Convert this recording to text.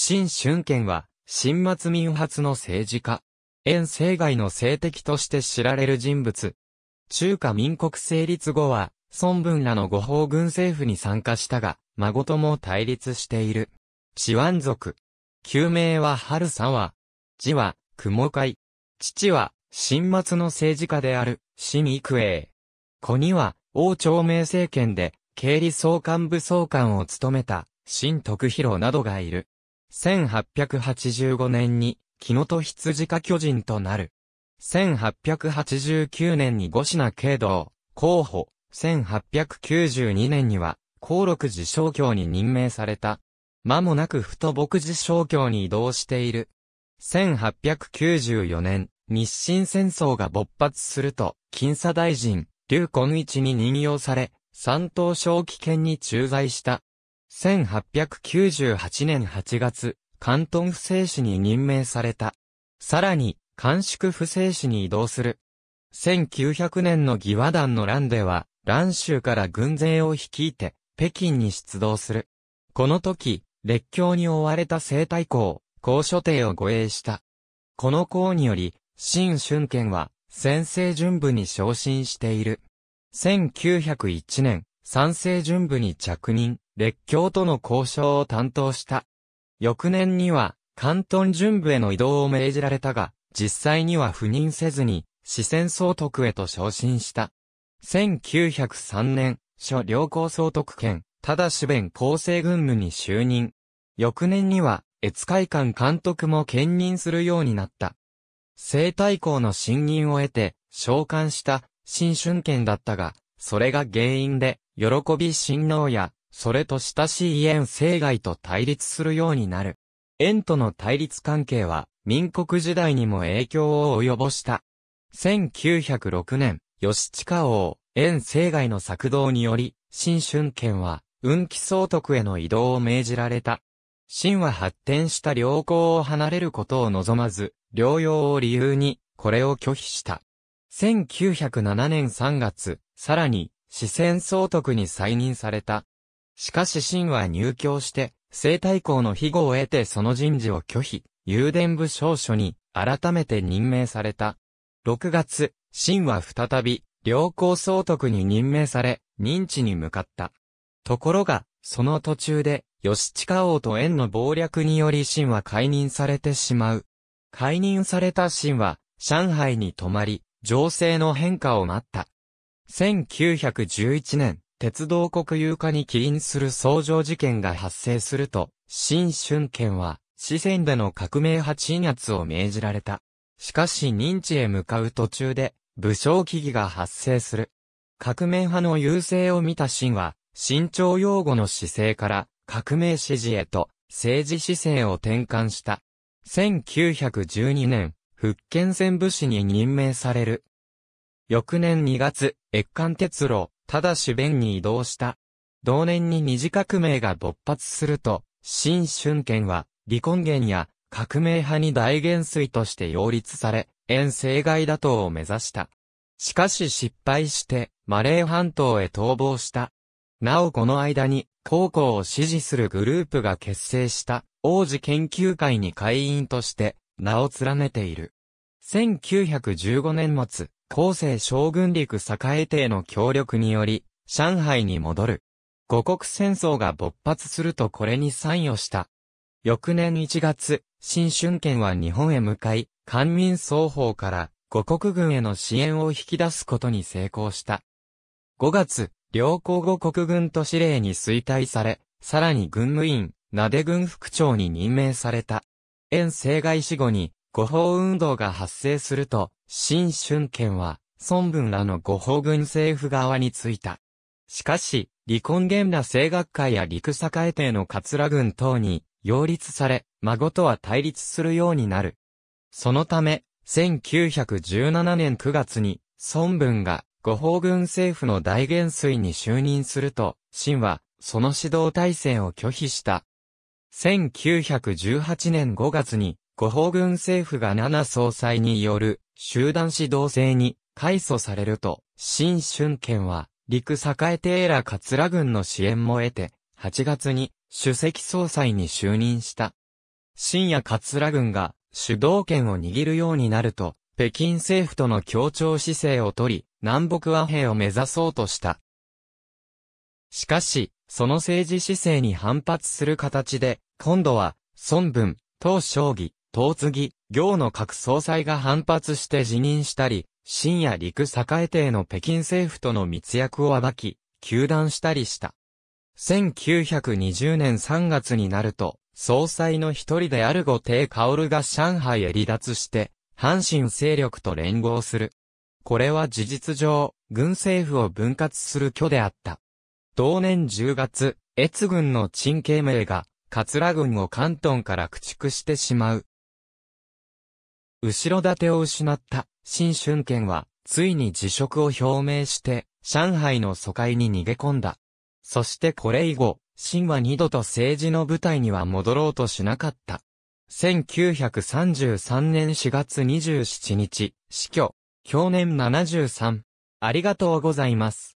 新春権は、新末民発の政治家。遠征外の政敵として知られる人物。中華民国成立後は、孫文らの五法軍政府に参加したが、孫とも対立している。チワン族。旧名は春沢。字は、雲海。父は、新末の政治家である、新育英。子には、王朝明政権で、経理総監部総監を務めた、新徳弘などがいる。1885年に、木野と羊か巨人となる。1889年に五品慶道、候補、1892年には、高禄寺小教に任命された。間もなく太牧寺小教に移動している。1894年、日清戦争が勃発すると、金佐大臣、劉根一に任用され、三島小危険に駐在した。1898年8月、関東府政市に任命された。さらに、関宿府政市に移動する。1900年の義和団の乱では、乱州から軍勢を率いて、北京に出動する。この時、列強に追われた西太后、高所帝を護衛した。この公により、新春剣は、先制準部に昇進している。1901年、三世準部に着任。列強との交渉を担当した。翌年には、関東準部への移動を命じられたが、実際には赴任せずに、四川総督へと昇進した。1903年、諸良好総督権、ただし弁厚生軍務に就任。翌年には、越海館監督も兼任するようになった。生態校の信任を得て、召喚した、新春権だったが、それが原因で、喜び親王や、それと親しい円生外と対立するようになる。円との対立関係は、民国時代にも影響を及ぼした。1906年、吉地下王、円生外の作動により、新春県は、運気総督への移動を命じられた。新は発展した良好を離れることを望まず、療養を理由に、これを拒否した。1907年3月、さらに、四川総督に再任された。しかし秦は入教して、西太后の庇護を得てその人事を拒否、有伝部少書に改めて任命された。6月、秦は再び、良好総督に任命され、認知に向かった。ところが、その途中で、吉親王と縁の謀略により秦は解任されてしまう。解任された秦は、上海に泊まり、情勢の変化を待った。1911年、鉄道国有化に起因する創上事件が発生すると、新春県は、四川での革命派鎮圧を命じられた。しかし認知へ向かう途中で、武将危機が発生する。革命派の優勢を見た秦は、新朝擁護の姿勢から、革命支持へと、政治姿勢を転換した。1912年、福建戦武士に任命される。翌年2月、越韓鉄路、ただし弁に移動した。同年に二次革命が勃発すると、新春権は、離婚源や革命派に大元帥として擁立され、遠征外打倒を目指した。しかし失敗して、マレー半島へ逃亡した。なおこの間に、高校を支持するグループが結成した、王子研究会に会員として、名を連ねている。1915年末、後世将軍陸栄帝の協力により、上海に戻る。五国戦争が勃発するとこれに参与した。翌年1月、新春県は日本へ向かい、官民双方から五国軍への支援を引き出すことに成功した。5月、両皇五国軍都司令に衰退され、さらに軍務員、なで軍副長に任命された。遠征外死後に、誤報運動が発生すると、新春権は、孫文らの誤報軍政府側についた。しかし、離婚源ら政学会や陸栄帝の桂軍等に、擁立され、孫とは対立するようになる。そのため、1917年9月に、孫文が、五法軍政府の大元帥に就任すると、秦は、その指導体制を拒否した。1918年5月に、五法軍政府が七総裁による集団指導制に改組されると、新春県は陸栄亭ら桂軍の支援も得て、8月に主席総裁に就任した。深夜桂軍が主導権を握るようになると、北京政府との協調姿勢をとり、南北和平を目指そうとした。しかし、その政治姿勢に反発する形で、今度は、孫文、東将棋、当次、行の各総裁が反発して辞任したり、深夜陸栄帝の北京政府との密約を暴き、休断したりした。1920年3月になると、総裁の一人である後帝薫が上海へ離脱して、阪神勢力と連合する。これは事実上、軍政府を分割する挙であった。同年10月、越軍の陳慶明が、桂軍を関東から駆逐してしまう、後ろ盾を失った、新春権は、ついに辞職を表明して、上海の疎開に逃げ込んだ。そしてこれ以後、新は二度と政治の舞台には戻ろうとしなかった。1933年4月27日、死去。表年73。ありがとうございます。